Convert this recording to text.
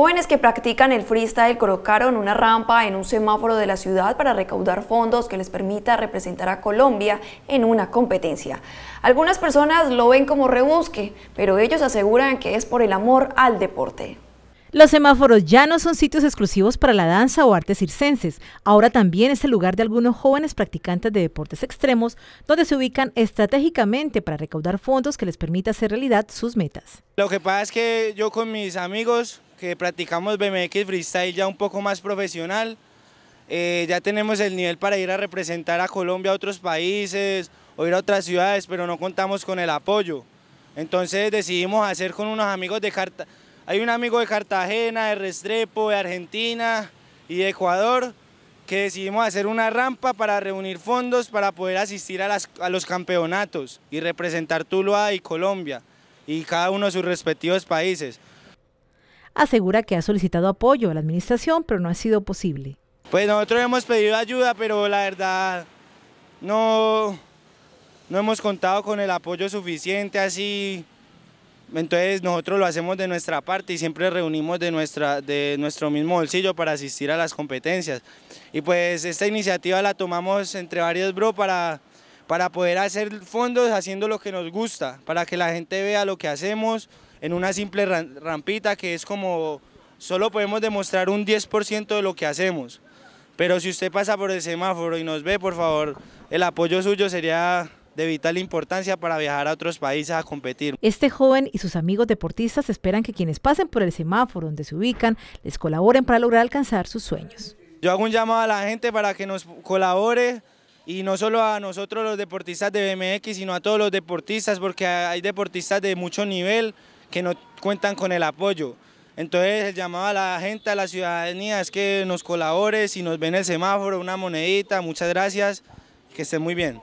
Jóvenes que practican el freestyle colocaron una rampa en un semáforo de la ciudad para recaudar fondos que les permita representar a Colombia en una competencia. Algunas personas lo ven como rebusque, pero ellos aseguran que es por el amor al deporte. Los semáforos ya no son sitios exclusivos para la danza o artes circenses. Ahora también es el lugar de algunos jóvenes practicantes de deportes extremos, donde se ubican estratégicamente para recaudar fondos que les permita hacer realidad sus metas. Lo que pasa es que yo con mis amigos que practicamos BMX Freestyle ya un poco más profesional. Eh, ya tenemos el nivel para ir a representar a Colombia a otros países o ir a otras ciudades, pero no contamos con el apoyo. Entonces decidimos hacer con unos amigos de Cartagena. Hay un amigo de Cartagena, de Restrepo, de Argentina y de Ecuador, que decidimos hacer una rampa para reunir fondos para poder asistir a, a los campeonatos y representar Tuluá y Colombia y cada uno de sus respectivos países asegura que ha solicitado apoyo a la administración, pero no ha sido posible. Pues nosotros hemos pedido ayuda, pero la verdad no, no hemos contado con el apoyo suficiente así. Entonces nosotros lo hacemos de nuestra parte y siempre reunimos de, nuestra, de nuestro mismo bolsillo para asistir a las competencias. Y pues esta iniciativa la tomamos entre varios bro para para poder hacer fondos haciendo lo que nos gusta, para que la gente vea lo que hacemos en una simple rampita que es como solo podemos demostrar un 10% de lo que hacemos. Pero si usted pasa por el semáforo y nos ve, por favor, el apoyo suyo sería de vital importancia para viajar a otros países a competir. Este joven y sus amigos deportistas esperan que quienes pasen por el semáforo donde se ubican les colaboren para lograr alcanzar sus sueños. Yo hago un llamado a la gente para que nos colabore y no solo a nosotros los deportistas de BMX, sino a todos los deportistas, porque hay deportistas de mucho nivel que no cuentan con el apoyo. Entonces el llamado a la gente, a la ciudadanía, es que nos colabore, si nos ven el semáforo, una monedita, muchas gracias, que estén muy bien.